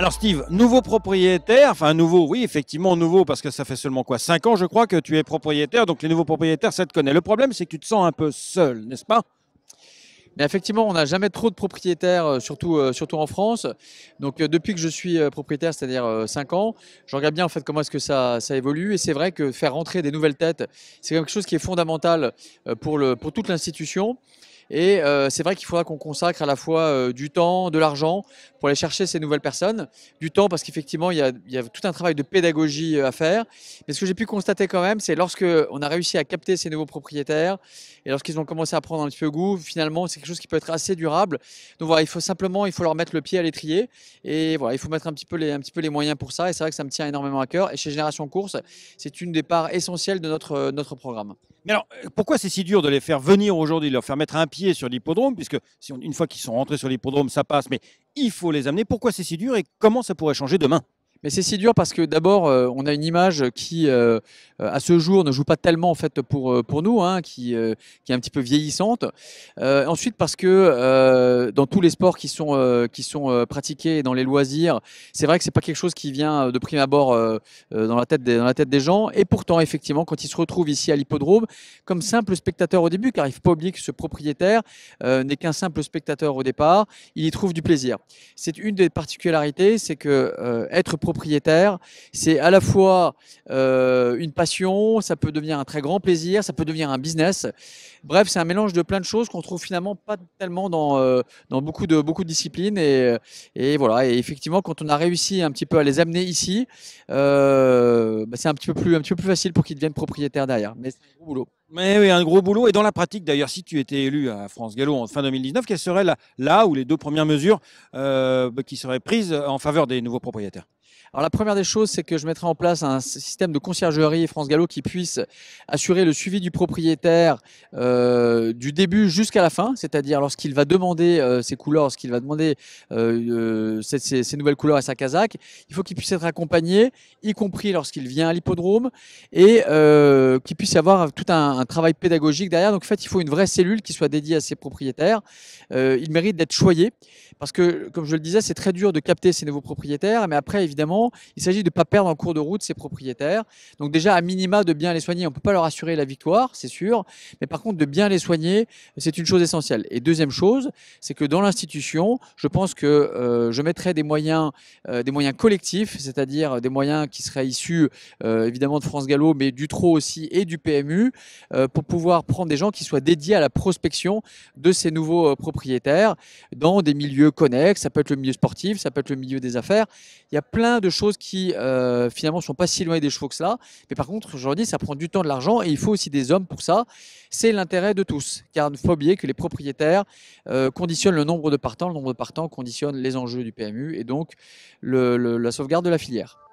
Alors Steve, nouveau propriétaire, enfin nouveau, oui, effectivement nouveau, parce que ça fait seulement quoi 5 ans, je crois, que tu es propriétaire, donc les nouveaux propriétaires, ça te connaît. Le problème, c'est que tu te sens un peu seul, n'est-ce pas mais effectivement, on n'a jamais trop de propriétaires, euh, surtout, euh, surtout en France. Donc euh, depuis que je suis propriétaire, c'est-à-dire 5 ans, je regarde bien en fait comment est-ce que ça, évolue. Et c'est vrai que faire rentrer des nouvelles têtes, c'est quelque chose qui est fondamental pour, le, pour toute l'institution. Et euh, c'est vrai qu'il faudra qu'on consacre à la fois euh, du temps, de l'argent pour aller chercher ces nouvelles personnes. Du temps parce qu'effectivement, il, y, a, tout un travail de pédagogie euh, à faire. Mais ce que j'ai pu constater quand même, c'est lorsque on a réussi à capter ces nouveaux propriétaires et lorsqu'ils ont commencé à prendre un petit peu goût, finalement, c'est quelque chose qui peut être assez durable. Donc voilà, il faut simplement, il faut leur mettre le pied à l'étrier et voilà, il faut mettre un petit peu les, un petit peu les moyens pour ça. Et c'est vrai que ça me tient énormément à cœur. Et chez Génération Course, c'est une des parts essentielles de notre, notre programme. Mais alors, pourquoi c'est si dur de les faire venir aujourd'hui, de leur faire mettre un pied sur l'hippodrome, puisque si une fois qu'ils sont rentrés sur l'hippodrome, ça passe. Mais il faut les amener. Pourquoi c'est si dur et comment ça pourrait changer demain mais c'est si dur parce que d'abord, euh, on a une image qui, euh, euh, à ce jour, ne joue pas tellement en fait pour pour nous, hein, qui qui est un petit peu vieillissante. ensuite, parce que dans tous les sports qui sont qui sont pratiqués dans les loisirs, c'est vrai que c'est pas quelque chose qui vient de prime abord dans la tête des, dans la tête des gens. Et pourtant, effectivement, quand ils se retrouvent ici à l'hippodrome, comme simple spectateur au début, car il faut pas oublier que ce propriétaire n'est qu'un simple spectateur au départ, il y trouve du plaisir. C'est une des particularités, c'est que être propriétaire. C'est à la fois euh, une passion, ça peut devenir un très grand plaisir, ça peut devenir un business. Bref, c'est un mélange de plein de choses qu'on trouve finalement pas tellement dans, euh, dans beaucoup, de, beaucoup de disciplines. Et, voilà, et effectivement, quand on a réussi un petit peu à les amener ici, euh, bah, c'est un, petit peu plus, un petit peu plus facile pour qu'ils deviennent propriétaires derrière. Mais c'est un gros boulot. Mais oui, un gros boulot. Et dans la pratique, d'ailleurs, si tu étais élu à France Gallo en fin 2019, quelles seraient là, là où les deux premières mesures qui seraient prises en faveur des nouveaux propriétaires alors la première des choses, c'est que je mettrai en place un système de conciergerie France Gallo qui puisse assurer le suivi du propriétaire euh, du début jusqu'à la fin, c'est-à-dire lorsqu'il va demander euh, ses couleurs, lorsqu'il va demander euh, ses, nouvelles couleurs à sa casaque. Il faut qu'il puisse être accompagné, y compris lorsqu'il vient à l'hippodrome, et qu'il puisse y avoir tout un, un, travail pédagogique derrière. Donc en fait, il faut une vraie cellule qui soit dédiée à ses propriétaires. il mérite d'être choyé, parce que, comme je le disais, c'est très dur de capter ces nouveaux propriétaires, mais après, évidemment, il s'agit de ne pas perdre en cours de route ses propriétaires. Donc déjà, à minima, de bien les soigner. On ne peut pas leur assurer la victoire, c'est sûr. Mais par contre, de bien les soigner, c'est une chose essentielle. Et deuxième chose, c'est que dans l'institution, je pense que euh, je mettrai des moyens, euh, des moyens collectifs, c'est-à-dire euh, des moyens qui seraient issus évidemment de France Gallo, mais du Trot aussi et du PMU, pour pouvoir prendre des gens qui soient dédiés à la prospection de ces nouveaux propriétaires dans des milieux connexes. Ça peut être le milieu sportif, ça peut être le milieu des affaires. Il y a plein de choses qui finalement euh, finalement sont pas si loin des chevaux que cela. Mais par contre, aujourd'hui, ça prend du temps, de l'argent et il faut aussi des hommes pour ça. C'est l'intérêt de tous, car il ne faut pas oublier que les propriétaires euh, conditionnent le nombre de partants, le nombre de partants conditionne les enjeux du PMU et donc la sauvegarde de la filière.